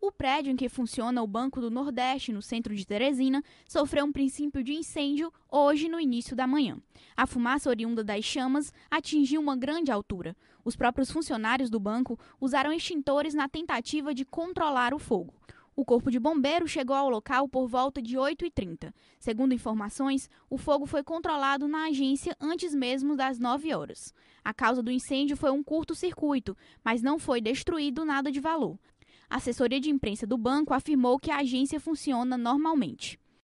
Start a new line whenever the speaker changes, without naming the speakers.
O prédio em que funciona o Banco do Nordeste, no centro de Teresina, sofreu um princípio de incêndio hoje no início da manhã. A fumaça oriunda das chamas atingiu uma grande altura. Os próprios funcionários do banco usaram extintores na tentativa de controlar o fogo. O corpo de bombeiro chegou ao local por volta de 8h30. Segundo informações, o fogo foi controlado na agência antes mesmo das 9 horas. A causa do incêndio foi um curto-circuito, mas não foi destruído nada de valor. A assessoria de imprensa do banco afirmou que a agência funciona normalmente.